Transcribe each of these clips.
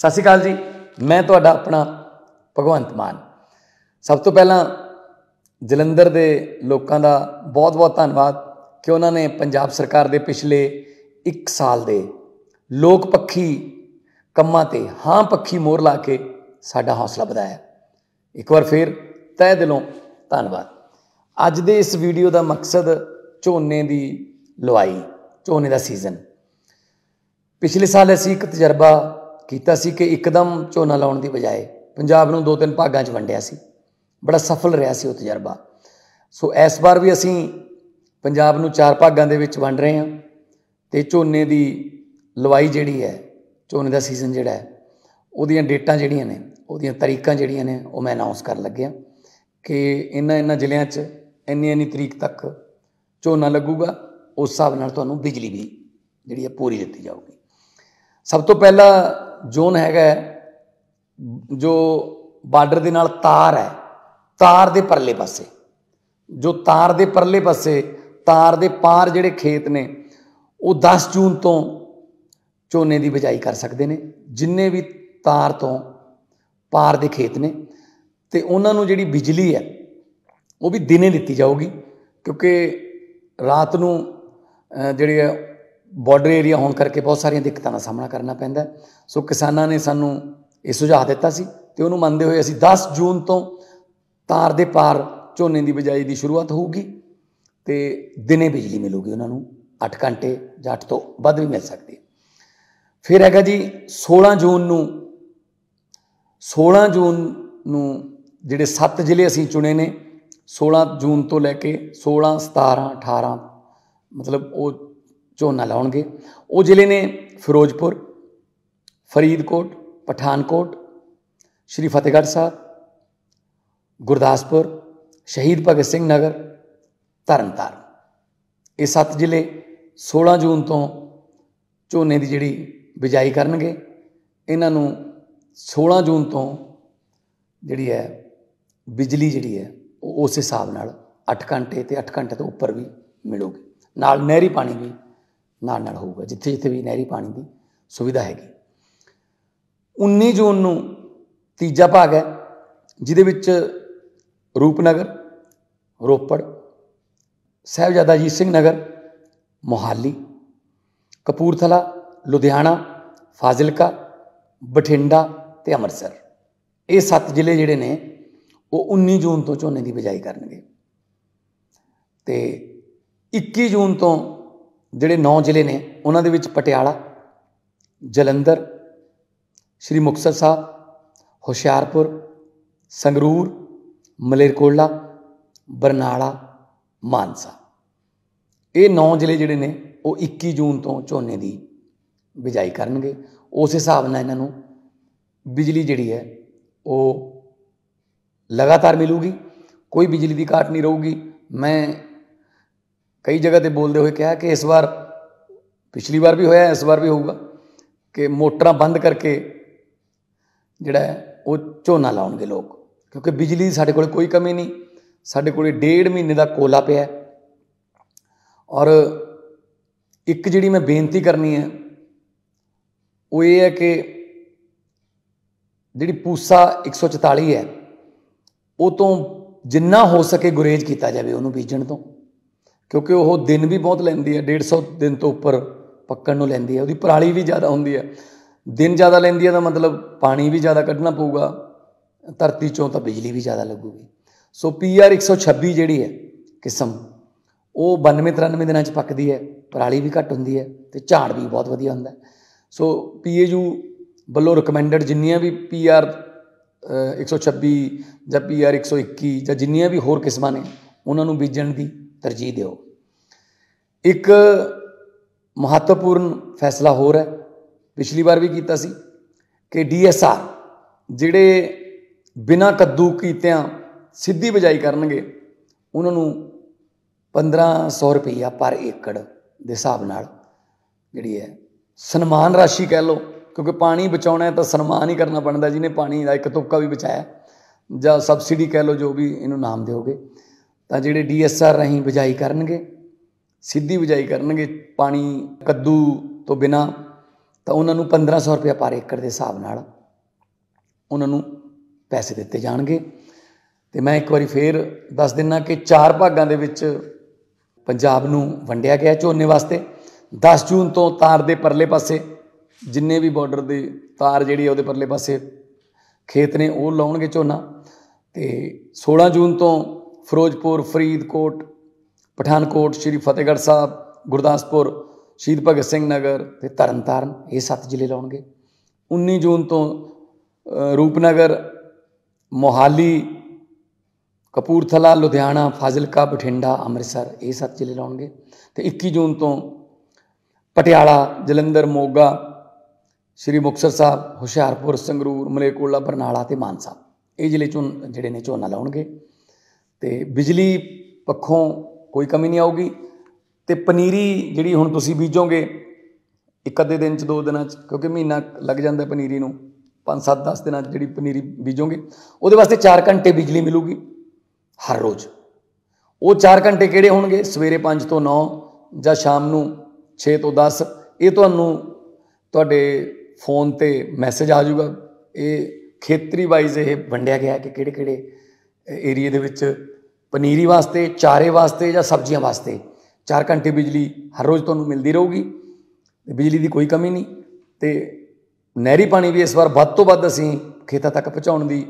ਸਤਿ ਸ਼੍ਰੀ ਅਕਾਲ ਜੀ ਮੈਂ ਤੁਹਾਡਾ ਆਪਣਾ ਭਗਵੰਤ ਮਾਨ ਸਭ ਤੋਂ ਪਹਿਲਾਂ ਜਲੰਧਰ ਦੇ ਲੋਕਾਂ ਦਾ ਬਹੁਤ-ਬਹੁਤ ਧੰਨਵਾਦ ਕਿ ਉਹਨਾਂ ਨੇ ਪੰਜਾਬ ਸਰਕਾਰ ਦੇ ਪਿਛਲੇ 1 ਸਾਲ ਦੇ ਲੋਕ ਪੱਖੀ ਕੰਮਾਂ ਤੇ ਹਾਂ ਪੱਖੀ ਮੋਹਰ ਲਾ ਕੇ ਸਾਡਾ ਹੌਸਲਾ ਵਧਾਇਆ ਇੱਕ ਵਾਰ ਫਿਰ ਤਹਿ ਦਿਲੋਂ ਧੰਨਵਾਦ ਅੱਜ ਦੇ ਇਸ ਵੀਡੀਓ ਦਾ ਮਕਸਦ ਝੋਨੇ ਦੀ ਲਵਾਈ ਝੋਨੇ ਦਾ ਸੀਜ਼ਨ ਪਿਛਲੇ ਸਾਲ ਅਸੀਂ ਇੱਕ ਤਜਰਬਾ ਕੀਤਾ ਸੀ ਕਿ ਇੱਕਦਮ ਝੋਨਾ ਲਾਉਣ ਦੀ ਬਜਾਏ ਪੰਜਾਬ ਨੂੰ ਦੋ ਤਿੰਨ ਭਾਗਾਂ 'ਚ ਵੰਡਿਆ ਸੀ ਬੜਾ ਸਫਲ ਰਿਹਾ ਸੀ ਉਹ ਤਜਰਬਾ ਸੋ ਇਸ ਵਾਰ ਵੀ ਅਸੀਂ ਪੰਜਾਬ ਨੂੰ ਚਾਰ ਭਾਗਾਂ ਦੇ ਵਿੱਚ ਵੰਡ ਰਹੇ ਹਾਂ ਤੇ ਝੋਨੇ ਦੀ ਲਵਾਈ ਜਿਹੜੀ ਹੈ ਝੋਨੇ ਦਾ ਸੀਜ਼ਨ ਜਿਹੜਾ ਹੈ ਉਹਦੀਆਂ ਡੇਟਾਂ ਜਿਹੜੀਆਂ ਨੇ ਉਹਦੀਆਂ ਤਰੀਕਾਂ ਜਿਹੜੀਆਂ ਨੇ ਉਹ ਮੈਂ ਅਨਾਉਂਸ ਕਰਨ ਲੱਗਿਆ ਕਿ ਇਹਨਾਂ ਇਹਨਾਂ ਜ਼ਿਲ੍ਹਿਆਂ 'ਚ ਇੰਨੀ ਇੰਨੀ ਤਰੀਕ ਤੱਕ ਝੋਨਾ ਲੱਗੂਗਾ ਉਸ ਹਿਸਾਬ ਨਾਲ ਤੁਹਾਨੂੰ ਬਿਜਲੀ ਵੀ ਜਿਹੜੀ ਹੈ ਪੂਰੀ ਦਿੱਤੀ ਜਾਊਗੀ ਸਭ ਤੋਂ ਪਹਿਲਾਂ ਜ਼ੋਨ ਹੈਗਾ ਜੋ ਬਾਰਡਰ ਦੇ ਨਾਲ ਤਾਰ ਹੈ ਤਾਰ ਦੇ ਪਰਲੇ ਪਾਸੇ ਜੋ ਤਾਰ ਦੇ ਪਰਲੇ ਪਾਸੇ ਤਾਰ ਦੇ ਪਾਰ ਜਿਹੜੇ ਖੇਤ ਨੇ ਉਹ 10 ਜੂਨ ਤੋਂ ਝੋਨੇ ਦੀ ਬਿਜਾਈ ਕਰ ਸਕਦੇ ਨੇ ਜਿੰਨੇ ਵੀ ਤਾਰ ਤੋਂ ਪਾਰ ਦੇ ਖੇਤ ਨੇ ਤੇ ਉਹਨਾਂ ਨੂੰ ਜਿਹੜੀ ਬਿਜਲੀ ਹੈ ਉਹ ਵੀ ਦਿਨੇ ਦਿੱਤੀ ਜਾਊਗੀ ਕਿਉਂਕਿ ਰਾਤ ਨੂੰ ਜਿਹੜੀ ਹੈ ਬਾਰਡਰ ਏਰੀਆ ਹੋਣ ਕਰਕੇ ਬਹੁਤ ਸਾਰੀਆਂ ਦਿੱਕਤਾਂ ਦਾ ਸਾਹਮਣਾ ਕਰਨਾ ਪੈਂਦਾ ਸੋ ਕਿਸਾਨਾਂ ਨੇ ਸਾਨੂੰ ਇਹ ਸੁਝਾਅ ਦਿੱਤਾ ਸੀ ਤੇ ਉਹਨੂੰ ਮੰਨਦੇ ਹੋਏ ਅਸੀਂ 10 ਜੂਨ ਤੋਂ ਤਾਰ ਦੇ ਪਾਰ ਝੋਨੇ ਦੀ ਬਿਜਾਈ ਦੀ ਸ਼ੁਰੂਆਤ ਹੋਊਗੀ ਤੇ ਦਿਨੇ ਬਿਜਲੀ ਮਿਲੂਗੀ ਉਹਨਾਂ ਨੂੰ 8 ਘੰਟੇ ਜਾਂ 8 ਤੋਂ ਵੱਧ ਵੀ ਮਿਲ ਸਕਦੀ ਹੈ ਫਿਰ ਹੈਗਾ ਜੀ 16 ਜੂਨ ਨੂੰ 16 ਜੂਨ ਨੂੰ ਜਿਹੜੇ 7 ਜ਼ਿਲ੍ਹੇ ਅਸੀਂ ਚੁਣੇ ਨੇ 16 ਜੂਨ ਤੋਂ ਲੈ ਕੇ 16 17 18 ਮਤਲਬ ਉਹ ਝੋਨਾ ਲਾਉਣਗੇ ਉਹ ਜ਼ਿਲ੍ਹੇ ਨੇ ਫਿਰੋਜ਼ਪੁਰ ਫਰੀਦਕੋਟ ਪਠਾਨਕੋਟ ਸ਼੍ਰੀ ਫਤਿਹਗੜ੍ਹ ਸਾਹਿਬ ਗੁਰਦਾਸਪੁਰ ਸ਼ਹੀਦ ਭਗਤ ਸਿੰਘ ਨਗਰ ਤਰਨਤਾਰ ਇਹ ਸੱਤ ਜ਼ਿਲ੍ਹੇ 16 ਜੂਨ ਤੋਂ ਝੋਨੇ ਦੀ ਜਿਹੜੀ ਬਿਜਾਈ ਕਰਨਗੇ ਇਹਨਾਂ ਨੂੰ 16 ਜੂਨ ਤੋਂ ਜਿਹੜੀ ਹੈ ਬਿਜਲੀ ਜਿਹੜੀ ਹੈ ਉਹ ਉਸ ਹਿਸਾਬ ਨਾਲ 8 ਘੰਟੇ ਤੇ 8 ਘੰਟੇ ਤੋਂ ਉੱਪਰ ਵੀ ਮਿਲੂਗੀ ਨਾਲ ਨਹਿਰੀ ਪਾਣੀ ਵੀ ਨਾਲ ਨਾਲ ਹੋਊਗਾ ਜਿੱਥੇ ਜਿੱਥੇ ਵੀ ਨਹਿਰੀ ਪਾਣੀ ਦੀ ਸੁਵਿਧਾ ਹੈਗੀ 19 ਜੂਨ ਨੂੰ ਤੀਜਾ ਭਾਗ ਹੈ ਜਿਹਦੇ ਵਿੱਚ ਰੂਪਨਗਰ ਰੋਪੜ ਸਹਿਬਜ਼ਾਦਾ ਜੀ ਸਿੰਘ ਨਗਰ ਮੋਹਾਲੀ ਕਪੂਰਥਲਾ ਲੁਧਿਆਣਾ ਫਾਜ਼ਿਲਕਾ ਬਠਿੰਡਾ ਤੇ ਅੰਮ੍ਰਿਤਸਰ ਇਹ ਸੱਤ ਜ਼ਿਲ੍ਹੇ ਜਿਹੜੇ ਨੇ ਉਹ 19 ਜੂਨ ਤੋਂ ਝੋਨੇ ਦੀ ਬਿਜਾਈ ਕਰਨਗੇ ਤੇ 21 ਜੂਨ ਤੋਂ ਜਿਹੜੇ 9 ਜ਼ਿਲ੍ਹੇ ਨੇ ਉਹਨਾਂ ਦੇ ਵਿੱਚ ਪਟਿਆਲਾ ਜਲੰਧਰ ਸ਼੍ਰੀ ਮੁਕਤਸਰ ਸਾਹਿਬ ਹੁਸ਼ਿਆਰਪੁਰ ਸੰਗਰੂਰ ਮਲੇਰਕੋਟਲਾ ਬਰਨਾਲਾ ਮਾਨਸਾ ਇਹ 9 ਜ਼ਿਲ੍ਹੇ ਜਿਹੜੇ ਨੇ ਉਹ 21 ਜੂਨ ਤੋਂ ਝੋਨੇ ਦੀ ਬਿਜਾਈ ਕਰਨਗੇ ਉਸ ਹਿਸਾਬ ਨਾਲ ਇਹਨਾਂ ਨੂੰ ਬਿਜਲੀ ਜਿਹੜੀ ਹੈ ਉਹ ਲਗਾਤਾਰ ਮਿਲੂਗੀ ਕੋਈ ਬਿਜਲੀ ਦੀ ਕਾਟ ਨਹੀਂ ਰਹੂਗੀ ਮੈਂ ਕਈ ਜਗ੍ਹਾ ਤੇ ਬੋਲਦੇ ਹੋਏ ਕਿਹਾ ਕਿ ਇਸ ਵਾਰ ਪਿਛਲੀ ਵਾਰ ਵੀ ਹੋਇਆ ਇਸ ਵਾਰ ਵੀ ਹੋਊਗਾ ਕਿ ਮੋਟਰਾਂ ਬੰਦ ਕਰਕੇ ਜਿਹੜਾ ਉਹ ਝੋਨਾ ਲਾਉਣਗੇ ਲੋਕ ਕਿਉਂਕਿ ਬਿਜਲੀ ਦੀ ਸਾਡੇ ਕੋਲ ਕੋਈ ਕਮੀ ਨਹੀਂ ਸਾਡੇ ਕੋਲੇ ਡੇਢ ਮਹੀਨੇ ਦਾ ਕੋਲਾ ਪਿਆ ਔਰ ਇੱਕ ਜਿਹੜੀ ਮੈਂ ਬੇਨਤੀ ਕਰਨੀ ਹੈ ਉਹ ਇਹ ਹੈ ਕਿ ਜਿਹੜੀ ਪੂਸਾ 144 ਹੈ ਉਹ ਤੋਂ ਜਿੰਨਾ ਹੋ ਸਕੇ ਗੁਰੇਜ ਕੀਤਾ ਜਾਵੇ ਉਹਨੂੰ ਬੀਜਣ ਤੋਂ ਕਿਉਂਕਿ ਉਹ ਦਿਨ ਵੀ ਬਹੁਤ ਲੈਂਦੀ ਹੈ 150 ਦਿਨ ਤੋਂ ਉੱਪਰ ਪੱਕਣ ਨੂੰ ਲੈਂਦੀ ਹੈ ਉਹਦੀ ਪਰਾਲੀ ਵੀ ਜ਼ਿਆਦਾ ਹੁੰਦੀ ਹੈ ਦਿਨ ਜ਼ਿਆਦਾ ਲੈਂਦੀ ਹੈ ਦਾ ਮਤਲਬ ਪਾਣੀ ਵੀ ਜ਼ਿਆਦਾ ਕੱਢਣਾ ਪਊਗਾ ਧਰਤੀ ਚੋਂ ਤਾਂ ਬਿਜਲੀ ਵੀ ਜ਼ਿਆਦਾ ਲੱਗੂਗੀ ਸੋ ਪੀਆਰ 126 ਜਿਹੜੀ ਹੈ ਕਿਸਮ ਉਹ 92 93 ਦਿਨਾਂ 'ਚ ਪੱਕਦੀ ਹੈ ਪਰਾਲੀ ਵੀ ਘੱਟ ਹੁੰਦੀ ਹੈ ਤੇ ਝਾੜ ਵੀ ਬਹੁਤ ਵਧੀਆ ਹੁੰਦਾ ਸੋ ਪੀਏਯੂ ਵੱਲੋਂ ਰეკਮੈਂਡਡ ਜਿੰਨੀਆਂ ਵੀ ਪੀਆਰ 126 ਜਾਂ ਪੀਆਰ 121 ਜਾਂ ਜਿੰਨੀਆਂ ਵੀ ਹੋਰ ਕਿਸਮਾਂ ਨੇ ਉਹਨਾਂ ਨੂੰ ਬੀਜਣ ਦੀ ਤਰਜੀਹ ਦਿਓ ਇੱਕ ਮਹੱਤਵਪੂਰਨ ਫੈਸਲਾ ਹੋਰ ਹੈ ਪਿਛਲੀ ਵਾਰ ਵੀ ਕੀਤਾ ਸੀ ਕਿ ਡੀਐਸਆਰ ਜਿਹੜੇ ਬਿਨਾ ਕੱਦੂ ਕੀਤਿਆਂ ਸਿੱਧੀ ਬਜਾਈ ਕਰਨਗੇ ਉਹਨਾਂ ਨੂੰ 1500 ਰੁਪਇਆ ਪਰ ਏਕੜ ਦੇ ਹਿਸਾਬ ਨਾਲ ਜਿਹੜੀ ਹੈ ਸਨਮਾਨ ਰਾਸ਼ੀ ਕਹਿ ਲਓ ਕਿਉਂਕਿ ਪਾਣੀ ਬਚਾਉਣਾ ਹੈ ਤਾਂ ਸਨਮਾਨ ਹੀ ਕਰਨਾ ਪੈਂਦਾ ਜਿਹਨੇ ਪਾਣੀ ਦਾ ਇੱਕ ਤੁਪਕਾ ਵੀ ਬਚਾਇਆ ਜਾਂ ਸਬਸਿਡੀ ਕਹਿ ਲਓ ਜੋ ਵੀ ਇਹਨੂੰ ਨਾਮ ਦਿਓਗੇ ਤਾਂ ਜਿਹੜੇ ਡੀਐਸਆਰ ਰਹੀਂ ਬਿਜਾਈ ਕਰਨਗੇ ਸਿੱਧੀ ਬਿਜਾਈ ਕਰਨਗੇ ਪਾਣੀ ਕੱਦੂ ਤੋਂ ਬਿਨਾ ਤਾਂ ਉਹਨਾਂ ਨੂੰ 1500 ਰੁਪਏ ਪਰ ਏਕੜ ਦੇ ਹਿਸਾਬ ਨਾਲ ਉਹਨਾਂ ਨੂੰ ਪੈਸੇ ਦਿੱਤੇ ਜਾਣਗੇ ਤੇ ਮੈਂ ਇੱਕ ਵਾਰੀ ਫੇਰ ਦੱਸ ਦਿੰਨਾ ਕਿ ਚਾਰ ਭਾਗਾਂ ਦੇ ਵਿੱਚ ਪੰਜਾਬ ਨੂੰ ਵੰਡਿਆ ਗਿਆ ਝੋਨੇ ਵਾਸਤੇ 10 ਜੂਨ ਤੋਂ ਤਾਰ ਦੇ ਪਰਲੇ ਪਾਸੇ ਜਿੰਨੇ ਵੀ ਬਾਰਡਰ ਦੇ ਤਾਰ ਜਿਹੜੀ ਉਹਦੇ ਪਰਲੇ ਪਾਸੇ ਖੇਤ ਨੇ ਉਹ ਲਾਉਣਗੇ ਝੋਨਾ ਤੇ 16 ਜੂਨ ਤੋਂ ਫਿਰੋਜ਼ਪੁਰ ਫਰੀਦਕੋਟ ਪਠਾਨਕੋਟ ਸ਼੍ਰੀ ਫਤਿਹਗੜ੍ਹ ਸਾਹਿਬ ਗੁਰਦਾਸਪੁਰ ਸ਼ਹੀਦ ਭਗਤ ਸਿੰਘ ਨਗਰ ਤੇ ਤਰਨਤਾਰਨ ਇਹ ਸੱਤ ਜ਼ਿਲ੍ਹੇ ਲਾਉਣਗੇ 19 ਜੂਨ ਤੋਂ ਰੂਪਨਗਰ ਮੋਹਾਲੀ ਕਪੂਰਥਲਾ ਲੁਧਿਆਣਾ ਫਾਜ਼ਿਲਕਾ ਬਠਿੰਡਾ ਅੰਮ੍ਰਿਤਸਰ ਇਹ ਸੱਤ ਜ਼ਿਲ੍ਹੇ ਲਾਉਣਗੇ ਤੇ 21 ਜੂਨ ਤੋਂ ਪਟਿਆਲਾ ਜਲੰਧਰ ਮੋਗਾ ਸ਼੍ਰੀ ਮੁਕਤਸਰ ਸਾਹਿਬ ਹੁਸ਼ਿਆਰਪੁਰ ਸੰਗਰੂਰ ਮਲੇਕੋਲਾ ਬਰਨਾਲਾ ਤੇ ਮਾਨਸਾ ਇਹ ਜ਼ਿਲ੍ਹੇ ਚੋਂ ਜਿਹੜੇ ਨੇ ਝੋਨਾ ਲਾਉਣਗੇ ਤੇ ਬਿਜਲੀ ਪੱਖੋਂ ਕੋਈ ਕਮੀ ਨਹੀਂ ਆਊਗੀ ਤੇ ਪਨੀਰੀ ਜਿਹੜੀ ਹੁਣ ਤੁਸੀਂ ਬੀਜੋਗੇ ਇੱਕ ਅੱਧੇ ਦਿਨ ਚ ਦੋ ਦਿਨਾਂ ਚ ਕਿਉਂਕਿ ਮਹੀਨਾ ਲੱਗ ਜਾਂਦਾ ਪਨੀਰੀ ਨੂੰ 5-7 10 ਦਿਨਾਂ ਚ ਜਿਹੜੀ ਪਨੀਰੀ ਬੀਜੋਗੇ ਉਹਦੇ ਵਾਸਤੇ 4 ਘੰਟੇ ਬਿਜਲੀ ਮਿਲੂਗੀ ਹਰ ਰੋਜ਼ ਉਹ 4 ਘੰਟੇ ਕਿਹੜੇ ਹੋਣਗੇ ਸਵੇਰੇ 5 ਤੋਂ 9 ਜਾਂ ਸ਼ਾਮ ਨੂੰ 6 ਤੋਂ 10 ਇਹ ਤੁਹਾਨੂੰ ਤੁਹਾਡੇ ਫੋਨ ਤੇ ਮੈਸੇਜ ਆ ਜਾਊਗਾ ਇਹ ਖੇਤਰੀ ਵਾਈਜ਼ ਇਹ ਵੰਡਿਆ ਗਿਆ ਕਿ ਕਿਹੜੇ ਕਿਹੜੇ ਏਰੀਏ ਦੇ ਵਿੱਚ ਪਨੀਰੀ ਵਾਸਤੇ ਚਾਰੇ ਵਾਸਤੇ ਜਾਂ ਸਬਜ਼ੀਆਂ ਵਾਸਤੇ 4 ਘੰਟੇ ਬਿਜਲੀ ਹਰ ਰੋਜ਼ ਤੁਹਾਨੂੰ ਮਿਲਦੀ ਰਹੂਗੀ ਬਿਜਲੀ ਦੀ ਕੋਈ ਕਮੀ ਨਹੀਂ ਤੇ ਨਹਿਰੀ ਪਾਣੀ ਵੀ ਇਸ ਵਾਰ ਵੱਧ ਤੋਂ ਵੱਧ ਅਸੀਂ ਖੇਤਾਂ ਤੱਕ ਪਹੁੰਚਾਉਣ ਦੀ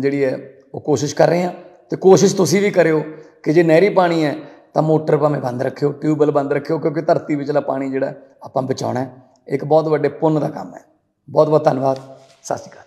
ਜਿਹੜੀ ਹੈ ਉਹ ਕੋਸ਼ਿਸ਼ ਕਰ ਰਹੇ ਹਾਂ ਤੇ ਕੋਸ਼ਿਸ਼ ਤੁਸੀਂ ਵੀ ਕਰਿਓ ਕਿ ਜੇ ਨਹਿਰੀ ਪਾਣੀ ਹੈ ਤਾਂ ਮੋਟਰ ਭਾਵੇਂ ਬੰਦ ਰੱਖਿਓ ਟਿਊਬਲ ਬੰਦ ਰੱਖਿਓ ਕਿਉਂਕਿ ਧਰਤੀ ਵਿਚਲਾ ਪਾਣੀ ਜਿਹੜਾ ਆਪਾਂ ਬਚਾਉਣਾ ਹੈ ਇੱਕ ਬਹੁਤ ਵੱਡੇ ਪੁੰਨ ਦਾ ਕੰਮ ਹੈ ਬਹੁਤ ਬਹੁਤ ਧੰਨਵਾਦ ਸਤਿ ਸ਼੍ਰੀ ਅਕਾਲ